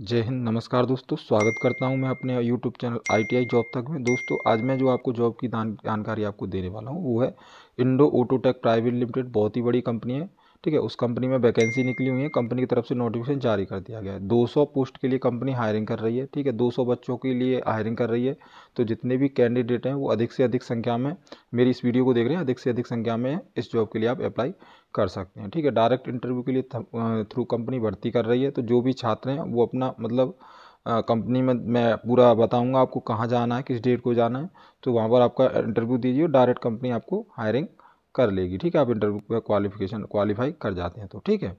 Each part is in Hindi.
जय हिंद नमस्कार दोस्तों स्वागत करता हूं मैं अपने यूट्यूब चैनल आईटीआई जॉब तक में दोस्तों आज मैं जो आपको जॉब की जानकारी आपको देने वाला हूं वो है इंडो ऑटोटेक प्राइवेट लिमिटेड बहुत ही बड़ी कंपनी है ठीक है उस कंपनी में वैकेंसी निकली हुई है कंपनी की तरफ से नोटिफिकेशन जारी कर दिया गया है सौ पोस्ट के लिए कंपनी हायरिंग कर रही है ठीक है सौ बच्चों के लिए हायरिंग कर रही है तो जितने भी कैंडिडेट हैं वो अधिक से अधिक संख्या में मेरी इस वीडियो को देख रहे हैं अधिक से अधिक संख्या में इस जॉब के लिए आप अप्लाई कर सकते हैं ठीक है डायरेक्ट इंटरव्यू के लिए थ्रू कंपनी भर्ती कर रही है तो जो भी छात्र हैं वो अपना मतलब कंपनी में मैं पूरा बताऊंगा आपको कहाँ जाना है किस डेट को जाना है तो वहाँ पर आपका इंटरव्यू दीजिए डायरेक्ट कंपनी आपको हायरिंग कर लेगी ठीक है आप इंटरव्यू का क्वालिफिकेशन क्वालिफाई कर जाते हैं तो ठीक है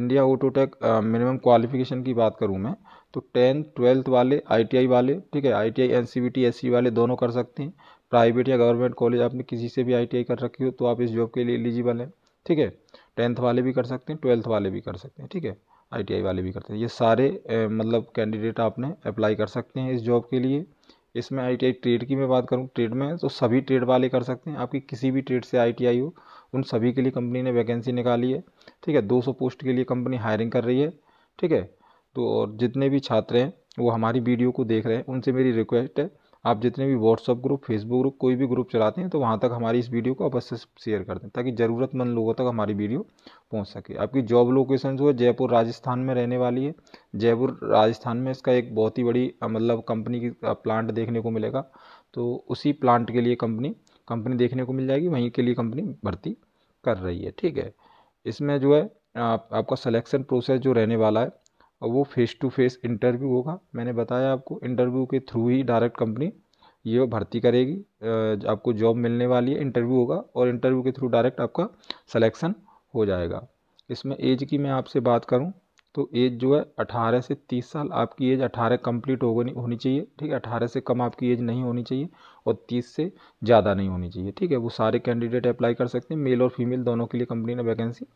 India auto tech minimum qualification की बात करूँ मैं तो टेंथ ट्वेल्थ वाले आईटीआई वाले ठीक है आईटीआई एनसीबीटी एससी वाले दोनों कर सकते हैं प्राइवेट या गवर्नमेंट कॉलेज आपने किसी से भी आईटीआई कर रखी हो तो आप इस जॉब के लिए एलिजिबल हैं ठीक है टेंथ वाले भी कर सकते हैं ट्वेल्थ वाले भी कर सकते हैं ठीक है आईटीआई वाले भी करते हैं ये सारे ए, मतलब कैंडिडेट आपने अप्लाई कर सकते हैं इस जॉब के लिए इसमें आई टी ट्रेड की मैं बात करूँ ट्रेड में तो सभी ट्रेड वाले कर सकते हैं आपकी किसी भी ट्रेड से आई हो उन सभी के लिए कंपनी ने वैकेंसी निकाली है ठीक है 200 पोस्ट के लिए कंपनी हायरिंग कर रही है ठीक है तो और जितने भी छात्र हैं वो हमारी वीडियो को देख रहे हैं उनसे मेरी रिक्वेस्ट है आप जितने भी व्हाट्सअप ग्रुप फेसबुक ग्रुप कोई भी ग्रुप चलाते हैं तो वहाँ तक हमारी इस वीडियो को अवश्य शेयर कर दें ताकि ज़रूरतमंद लोगों तक हमारी वीडियो पहुँच सके आपकी जॉब लोकेशन जो है जयपुर राजस्थान में रहने वाली है जयपुर राजस्थान में इसका एक बहुत ही बड़ी मतलब कंपनी की प्लांट देखने को मिलेगा तो उसी प्लांट के लिए कंपनी कंपनी देखने को मिल जाएगी वहीं के लिए कंपनी भर्ती कर रही है ठीक है इसमें जो है आप, आपका सिलेक्शन प्रोसेस जो रहने वाला है और वो फ़ेस टू फ़ेस इंटरव्यू होगा मैंने बताया आपको इंटरव्यू के थ्रू ही डायरेक्ट कंपनी ये भर्ती करेगी आपको जॉब मिलने वाली है इंटरव्यू होगा और इंटरव्यू के थ्रू डायरेक्ट आपका सलेक्शन हो जाएगा इसमें एज की मैं आपसे बात करूं तो एज जो है अठारह से तीस साल आपकी एज अठारह कंप्लीट हो होनी चाहिए ठीक है अठारह से कम आपकी एज नहीं होनी चाहिए और तीस से ज़्यादा नहीं होनी चाहिए ठीक है वो सारे कैंडिडेट अप्लाई कर सकते हैं मेल और फीमेल दोनों के लिए कंपनी ने वैकेंसी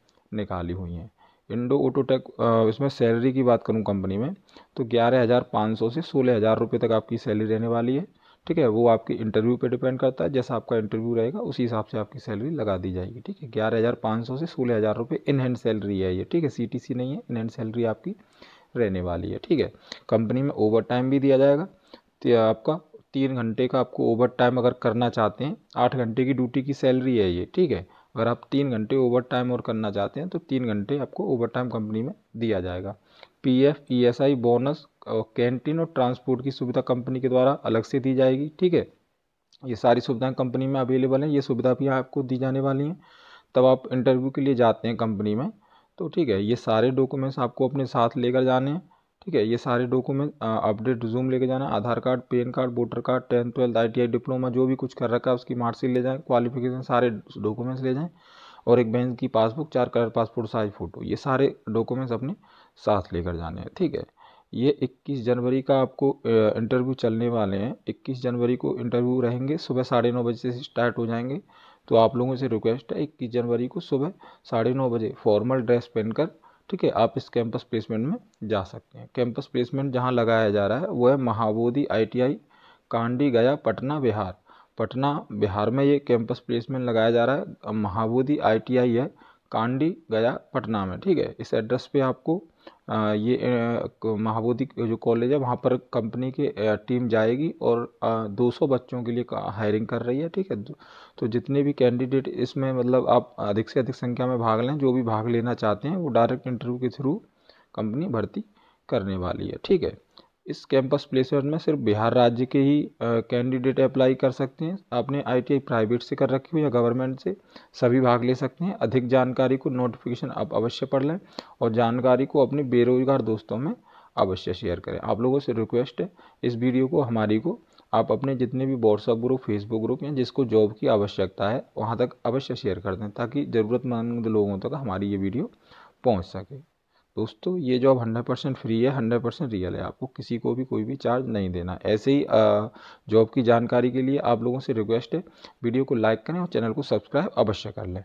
निकाली हुई हैं इंडो ओटोटेक इसमें सैलरी की बात करूँ कंपनी में तो ग्यारह हज़ार पाँच सौ से सोलह हज़ार रुपये तक आपकी सैलरी रहने वाली है ठीक है वो आपके इंटरव्यू पे डिपेंड करता है जैसा आपका इंटरव्यू रहेगा उसी हिसाब से आपकी सैलरी लगा दी जाएगी ठीक है ग्यारह हज़ार पाँच सौ से सोलह हज़ार रुपये इन हैंड सैलरी है ये ठीक है सीटीसी नहीं है इन हैंड सैलरी आपकी रहने वाली है ठीक है कंपनी में ओवर टाइम भी दिया जाएगा तो आपका तीन घंटे का आपको ओवर टाइम अगर करना चाहते हैं आठ घंटे की ड्यूटी की सैलरी है ये ठीक है अगर आप तीन घंटे ओवर टाइम और करना चाहते हैं तो तीन घंटे आपको ओवर टाइम कंपनी में दिया जाएगा P F E S I bonus और कैंटीन और ट्रांसपोर्ट की सुविधा कंपनी के द्वारा अलग से दी जाएगी ठीक है ये सारी सुविधाएं कंपनी में अवेलेबल हैं ये सुविधा भी आपको दी जाने वाली हैं तब आप इंटरव्यू के लिए जाते हैं कंपनी में तो ठीक है ये सारे डॉक्यूमेंट्स आपको अपने साथ लेकर जाने हैं ठीक है ये सारे डॉक्यूमेंट अपडेट रिज्यूम लेके जाना Aadhaar card PAN card voter card tenth twelfth I diploma जो भी कुछ कर रखा है उसकी मार्कशीट ले जाएँ क्वालिफिकेशन सारे डॉक्यूमेंट्स ले जाएँ और एक बैंक की पासबुक चार कलर पासपोर्ट साइज फ़ोटो ये सारे डॉक्यूमेंट्स अपने साथ लेकर जाने हैं ठीक है ये 21 जनवरी का आपको इंटरव्यू चलने वाले हैं 21 जनवरी को इंटरव्यू रहेंगे सुबह साढ़े नौ बजे से स्टार्ट हो जाएंगे तो आप लोगों से रिक्वेस्ट है 21 जनवरी को सुबह साढ़े नौ बजे फॉर्मल ड्रेस पहनकर ठीक है आप इस कैंपस प्लेसमेंट में जा सकते हैं कैंपस प्लेसमेंट जहाँ लगाया जा रहा है वो है महाबोधि आईटीआई कांडी गया पटना बिहार पटना बिहार में ये कैंपस प्लेसमेंट लगाया जा रहा है महाबोधि आई है कांडी गया पटना में ठीक है इस एड्रेस पे आपको आ, ये महाबोधि जो कॉलेज है वहाँ पर कंपनी के टीम जाएगी और आ, 200 बच्चों के लिए हायरिंग कर रही है ठीक है तो जितने भी कैंडिडेट इसमें मतलब आप अधिक से अधिक संख्या में भाग लें जो भी भाग लेना चाहते हैं वो डायरेक्ट इंटरव्यू के थ्रू कंपनी भर्ती करने वाली है ठीक है इस कैंपस प्लेसमेंट में सिर्फ बिहार राज्य के ही कैंडिडेट अप्लाई कर सकते हैं आपने आईटीआई प्राइवेट से कर रखी हो या गवर्नमेंट से सभी भाग ले सकते हैं अधिक जानकारी को नोटिफिकेशन आप अवश्य पढ़ लें और जानकारी को अपने बेरोजगार दोस्तों में अवश्य शेयर करें आप लोगों से रिक्वेस्ट है इस वीडियो को हमारी को आप अपने जितने भी व्हाट्सअप ग्रुप फेसबुक ग्रुप या जिसको जॉब की आवश्यकता है वहाँ तक अवश्य शेयर कर दें ताकि ज़रूरतमंद लोगों तक हमारी ये वीडियो पहुँच सके दोस्तों ये जॉब हंड्रेड परसेंट फ्री है हंड्रेड परसेंट रियल है आपको किसी को भी कोई भी चार्ज नहीं देना ऐसे ही जॉब की जानकारी के लिए आप लोगों से रिक्वेस्ट है वीडियो को लाइक करें और चैनल को सब्सक्राइब अवश्य कर लें